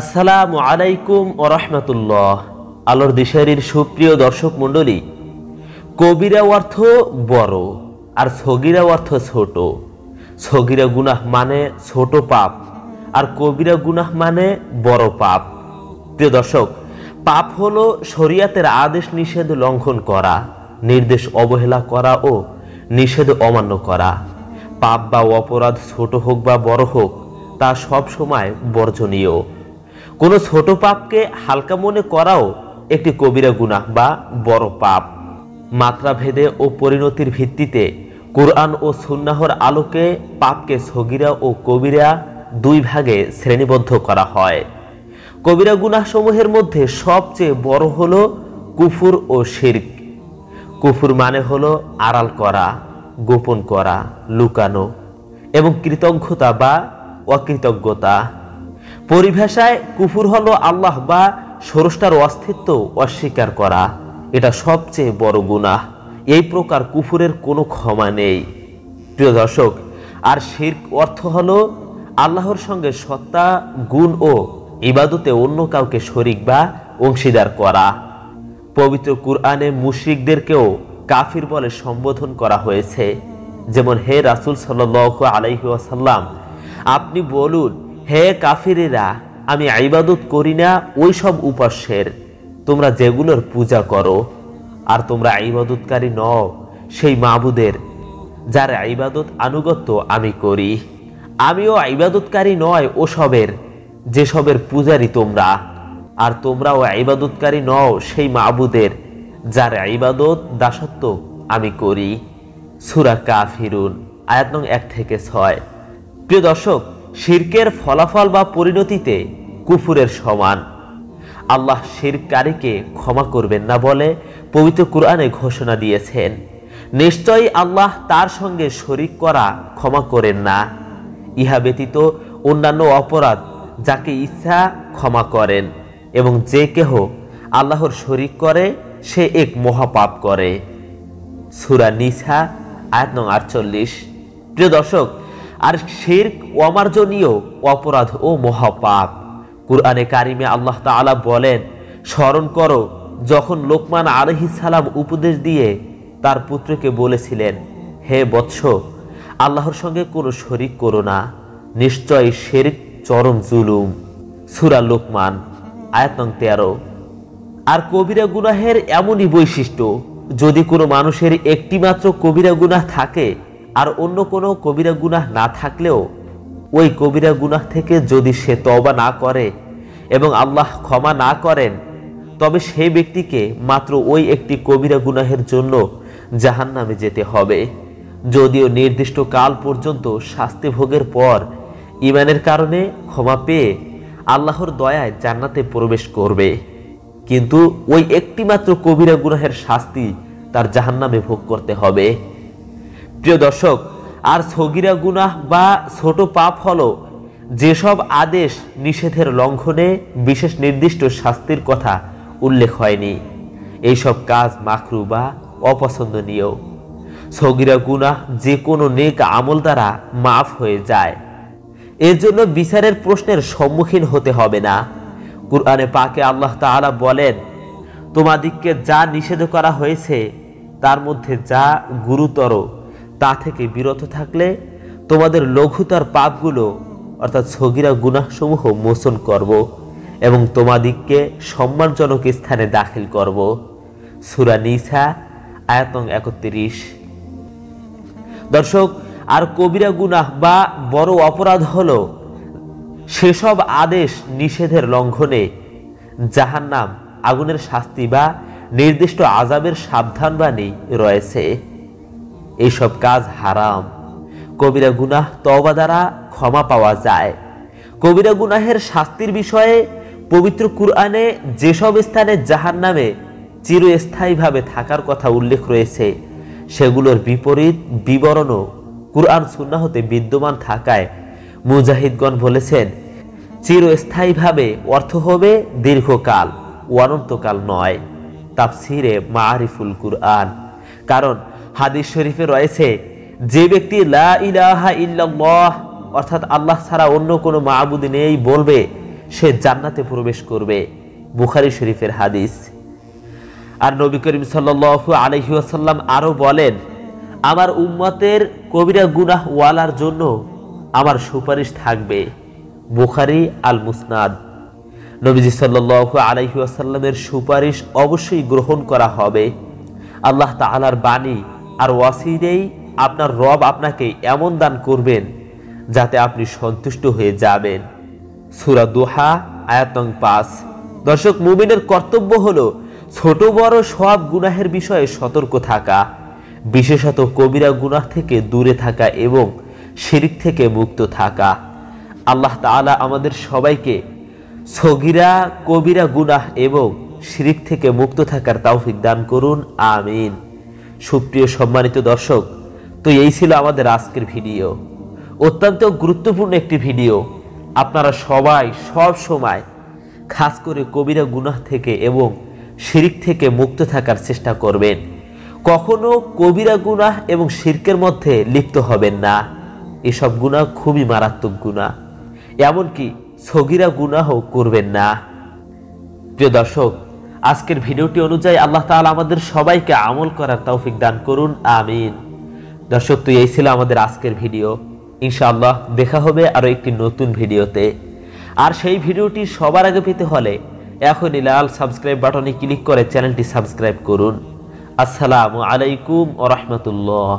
আসসালামু আলাইকুম ও রহমতুল্লাহ আলোর দিশারির সুপ্রিয় দর্শক মণ্ডলী কবিরা অর্থ বড় আর সগিরা অর্থ ছোট সগিরা গুনাহ মানে ছোট পাপ আর কবিরা গুনাহ মানে বড় পাপ প্রিয় দর্শক পাপ হল শরিয়াতের আদেশ নিষেধ লঙ্ঘন করা নির্দেশ অবহেলা করা ও নিষেধ অমান্য করা পাপ বা অপরাধ ছোট হোক বা বড় হোক তা সব সময় বর্জনীয় কোনো ছোট পাপকে হালকা মনে করাও একটি কবিরা গুনাহ বা বড় পাপ মাত্রাভেদে ও পরিণতির ভিত্তিতে কোরআন ও সুন্নাহর আলোকে পাপকে সগিরা ও কবিরা দুই ভাগে শ্রেণীবদ্ধ করা হয় কবিরা সমূহের মধ্যে সবচেয়ে বড় হল কুফুর ও শির্ক কুফুর মানে হল আড়াল করা গোপন করা লুকানো এবং কৃতজ্ঞতা বা অকৃতজ্ঞতা পরিভাষায় কুফুর হলো আল্লাহ বা সরষ্টার অস্তিত্ব অস্বীকার করা এটা সবচেয়ে বড় গুণাহ এই প্রকার কুফুরের কোনো ক্ষমা নেই প্রিয় দর্শক আর শির অর্থ হলো আল্লাহর সঙ্গে সত্তা গুণ ও ইবাদতে অন্য কাউকে শরিক বা অংশীদার করা পবিত্র কুরআনে মুশ্রিকদেরকেও কাফির বলে সম্বোধন করা হয়েছে যেমন হে রাসুল সাল্লাহ আলাইহাসাল্লাম আপনি বলুন হে কাফিরেরা আমি আইবাদত করি না ওই সব উপাস্যের তোমরা যেগুলোর পূজা করো আর তোমরা আইবাদতকারী নও সেই মাবুদের যার আইবাদত আনুগত্য আমি করি আমিও আইবাদতকারী নয় ওসবের যেসবের পূজারি তোমরা আর তোমরাও আইবাদতকারী নও সেই মাবুদের যার আইবাদত দাসত্ব আমি করি সুরা কাফিরুন আয়াত নং এক থেকে ছয় প্রিয় দর্শক শির্কের ফলাফল বা পরিণতিতে কুফুরের সমান আল্লাহ শিরকারীকে ক্ষমা করবেন না বলে পবিত্র কোরআনে ঘোষণা দিয়েছেন নিশ্চয়ই আল্লাহ তার সঙ্গে শরিক করা ক্ষমা করেন না ইহা ব্যতীত অন্যান্য অপরাধ যাকে ইচ্ছা ক্ষমা করেন এবং যে কেহ আল্লাহর শরিক করে সে এক মহাপাপ করে সুরা নিসা আয়াত নং আটচল্লিশ প্রিয় দর্শক আর শের অমার্জনীয় অপরাধ ও মহাপাপ কুরআনে কারিমে আল্লাহ তালা বলেন স্মরণ করো যখন লোকমান সালাম উপদেশ দিয়ে তার পুত্রকে বলেছিলেন হে বৎস আল্লাহর সঙ্গে কোনো শরিক করো না নিশ্চয় শের চরম জুলুম সুরা লোকমান আয়াতং তেরো আর কবিরা গুনাহের এমনই বৈশিষ্ট্য যদি কোনো মানুষের একটিমাত্র কবিরা গুনা থাকে আর অন্য কোনো কবিরা গুনাহ না থাকলেও ওই কবিরা গুনাহ থেকে যদি সে তবা না করে এবং আল্লাহ ক্ষমা না করেন তবে সেই ব্যক্তিকে মাত্র ওই একটি কবিরা গুনাহের জন্য জাহান নামে যেতে হবে যদিও নির্দিষ্ট কাল পর্যন্ত শাস্তি ভোগের পর ইমানের কারণে ক্ষমা পেয়ে আল্লাহর দয়ায় জান্নাতে প্রবেশ করবে কিন্তু ওই একটিমাত্র কবিরা গুনাহের শাস্তি তার জাহান্নামে ভোগ করতে হবে প্রিয় দর্শক আর সগিরা গুনাহ বা ছোট পাপ হল যেসব আদেশ নিষেধের লঙ্ঘনে বিশেষ নির্দিষ্ট শাস্তির কথা উল্লেখ হয়নি এইসব কাজ মাখরু বা অপছন্দনীয় সগিরা গুনাহ যে কোনো নেক আমল দ্বারা মাফ হয়ে যায় এর জন্য বিচারের প্রশ্নের সম্মুখীন হতে হবে না কুরআনে পাকে আল্লাহ তালা বলেন তোমাদিককে যা নিষেধ করা হয়েছে তার মধ্যে যা গুরুতর তা থেকে বিরত থাকলে তোমাদের লঘুতার পাপগুলো অর্থাৎ ছগিরা গুনাহসমূহ মোচন করব এবং তোমাদিগকে সম্মানজনক স্থানে দাখিল করব সুরা নিসা আয়তং একত্রিশ দর্শক আর কবিরা গুনাহ বা বড় অপরাধ হল সেসব আদেশ নিষেধের লঙ্ঘনে জাহান্নাম আগুনের শাস্তি বা নির্দিষ্ট আজাবের সাবধানবাণী রয়েছে এইসব কাজ হারাম কবিরা গুনাহ তবা দ্বারা ক্ষমা পাওয়া যায় কবিরা গুনাহের শাস্তির বিষয়ে পবিত্র কুরআনে যেসব স্থানে জাহার নামে চিরস্থায়ীভাবে থাকার কথা উল্লেখ রয়েছে সেগুলোর বিপরীত বিবরণও কুরআন সুন্নাহতে বিদ্যমান থাকায় মুজাহিদগণ বলেছেন চিরস্থায়ীভাবে অর্থ হবে দীর্ঘকাল অনন্তকাল নয় মা মারিফুল কুরআন কারণ হাদিস শরীফে রয়েছে যে ব্যক্তি লা ইলাহা অর্থাৎ আল্লাহ ছাড়া অন্য কোনো মাহবুদ নেই বলবে সে জান্নাতে প্রবেশ করবে বুখারি শরীফের হাদিস আর নবী করিম সাল্লু আলহিউসাল্লাম আরও বলেন আমার উম্মতের কবিরা গুনাহ ওয়ালার জন্য আমার সুপারিশ থাকবে বুখারি আল মুসনাদ নবীজি সাল্লু আলহিউসাল্লামের সুপারিশ অবশ্যই গ্রহণ করা হবে আল্লাহ তালার বাণী আর ওয়াসিরেই আপনার রব আপনাকে এমন দান করবেন যাতে আপনি সন্তুষ্ট হয়ে যাবেন সুরা দোহা আয়াতং পাস দর্শক মুমিনের কর্তব্য হলো ছোট বড় সব গুনাহের বিষয়ে সতর্ক থাকা বিশেষত কবিরা গুনাহ থেকে দূরে থাকা এবং শিরিক থেকে মুক্ত থাকা আল্লাহ তালা আমাদের সবাইকে সগিরা কবিরা গুনাহ এবং শিরিক থেকে মুক্ত থাকার তাওফিক দান করুন আমিন সুপ্রিয় সম্মানিত দর্শক তো এই ছিল আমাদের আজকের ভিডিও অত্যন্ত গুরুত্বপূর্ণ একটি ভিডিও আপনারা সবাই সব সময় খাস করে কবিরা গুনাহ থেকে এবং শিরিক থেকে মুক্ত থাকার চেষ্টা করবেন কখনো কবিরা গুনাহ এবং শিরকের মধ্যে লিপ্ত হবেন না এসব গুণা খুবই মারাত্মক গুণা এমনকি সগিরা গুনাহও করবেন না প্রিয় দর্শক আজকের ভিডিওটি অনুযায়ী আল্লাহ তাআলা আমাদের সবাইকে আমল করার তৌফিক দান করুন আমিন দর্শক তুই এই ছিল আমাদের আজকের ভিডিও ইনশাআল্লাহ দেখা হবে আরও একটি নতুন ভিডিওতে আর সেই ভিডিওটি সবার আগে পেতে হলে এখনই লাল সাবস্ক্রাইব বাটনে ক্লিক করে চ্যানেলটি সাবস্ক্রাইব করুন আসসালামু আলাইকুম রহমতুল্লাহ